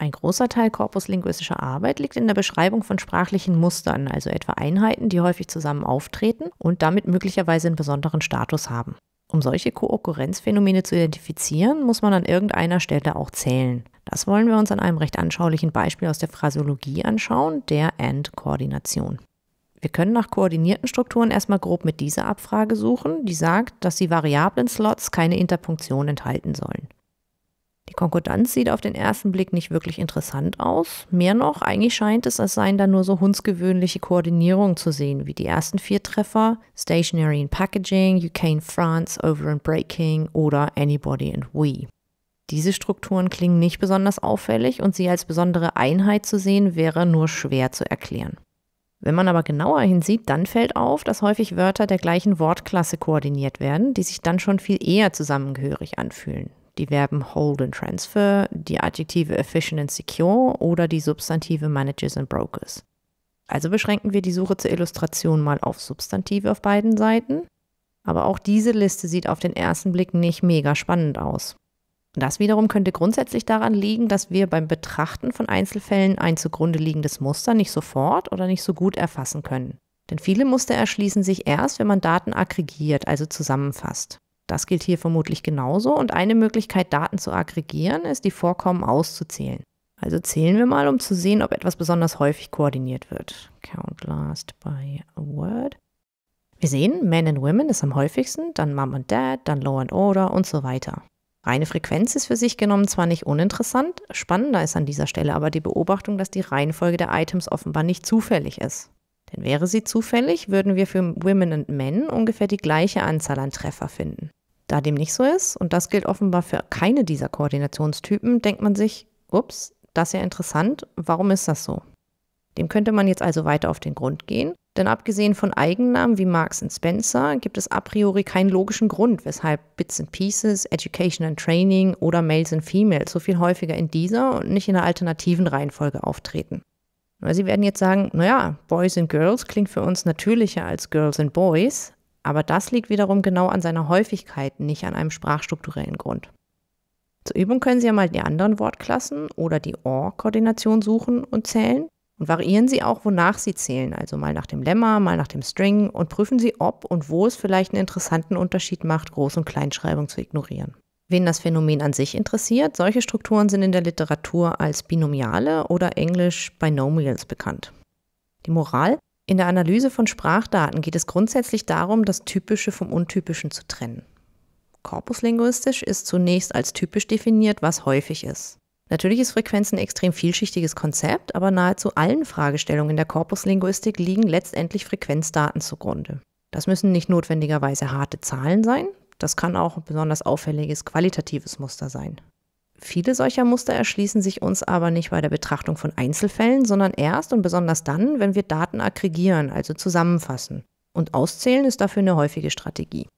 Ein großer Teil korpuslinguistischer Arbeit liegt in der Beschreibung von sprachlichen Mustern, also etwa Einheiten, die häufig zusammen auftreten und damit möglicherweise einen besonderen Status haben. Um solche Kookurrenzphänomene zu identifizieren, muss man an irgendeiner Stelle auch zählen. Das wollen wir uns an einem recht anschaulichen Beispiel aus der Phrasiologie anschauen, der AND-Koordination. Wir können nach koordinierten Strukturen erstmal grob mit dieser Abfrage suchen, die sagt, dass die variablen Slots keine Interpunktion enthalten sollen. Die Konkordanz sieht auf den ersten Blick nicht wirklich interessant aus. Mehr noch, eigentlich scheint es, als seien da nur so hundsgewöhnliche Koordinierungen zu sehen, wie die ersten vier Treffer Stationary in Packaging, UK in France, Over in Breaking oder Anybody and We. Diese Strukturen klingen nicht besonders auffällig und sie als besondere Einheit zu sehen, wäre nur schwer zu erklären. Wenn man aber genauer hinsieht, dann fällt auf, dass häufig Wörter der gleichen Wortklasse koordiniert werden, die sich dann schon viel eher zusammengehörig anfühlen die Verben hold and transfer, die Adjektive efficient and secure oder die Substantive managers and brokers. Also beschränken wir die Suche zur Illustration mal auf Substantive auf beiden Seiten. Aber auch diese Liste sieht auf den ersten Blick nicht mega spannend aus. Das wiederum könnte grundsätzlich daran liegen, dass wir beim Betrachten von Einzelfällen ein zugrunde liegendes Muster nicht sofort oder nicht so gut erfassen können. Denn viele Muster erschließen sich erst, wenn man Daten aggregiert, also zusammenfasst. Das gilt hier vermutlich genauso und eine Möglichkeit, Daten zu aggregieren, ist, die Vorkommen auszuzählen. Also zählen wir mal, um zu sehen, ob etwas besonders häufig koordiniert wird. Count last by a word. Wir sehen, Men and Women ist am häufigsten, dann Mom and Dad, dann Law and Order und so weiter. Reine Frequenz ist für sich genommen zwar nicht uninteressant, spannender ist an dieser Stelle aber die Beobachtung, dass die Reihenfolge der Items offenbar nicht zufällig ist. Denn wäre sie zufällig, würden wir für Women and Men ungefähr die gleiche Anzahl an Treffer finden. Da dem nicht so ist, und das gilt offenbar für keine dieser Koordinationstypen, denkt man sich, ups, das ist ja interessant, warum ist das so? Dem könnte man jetzt also weiter auf den Grund gehen, denn abgesehen von Eigennamen wie Marx und Spencer gibt es a priori keinen logischen Grund, weshalb Bits and Pieces, Education and Training oder Males and Females so viel häufiger in dieser und nicht in der alternativen Reihenfolge auftreten. Sie werden jetzt sagen, naja, Boys and Girls klingt für uns natürlicher als Girls and Boys, aber das liegt wiederum genau an seiner Häufigkeit, nicht an einem sprachstrukturellen Grund. Zur Übung können Sie ja mal die anderen Wortklassen oder die OR-Koordination suchen und zählen und variieren Sie auch, wonach Sie zählen, also mal nach dem Lemma, mal nach dem String und prüfen Sie, ob und wo es vielleicht einen interessanten Unterschied macht, Groß- und Kleinschreibung zu ignorieren. Wen das Phänomen an sich interessiert, solche Strukturen sind in der Literatur als Binomiale oder englisch Binomials bekannt. Die Moral, in der Analyse von Sprachdaten geht es grundsätzlich darum, das Typische vom Untypischen zu trennen. Korpuslinguistisch ist zunächst als typisch definiert, was häufig ist. Natürlich ist Frequenz ein extrem vielschichtiges Konzept, aber nahezu allen Fragestellungen der Korpuslinguistik liegen letztendlich Frequenzdaten zugrunde. Das müssen nicht notwendigerweise harte Zahlen sein, das kann auch ein besonders auffälliges qualitatives Muster sein. Viele solcher Muster erschließen sich uns aber nicht bei der Betrachtung von Einzelfällen, sondern erst und besonders dann, wenn wir Daten aggregieren, also zusammenfassen. Und auszählen ist dafür eine häufige Strategie.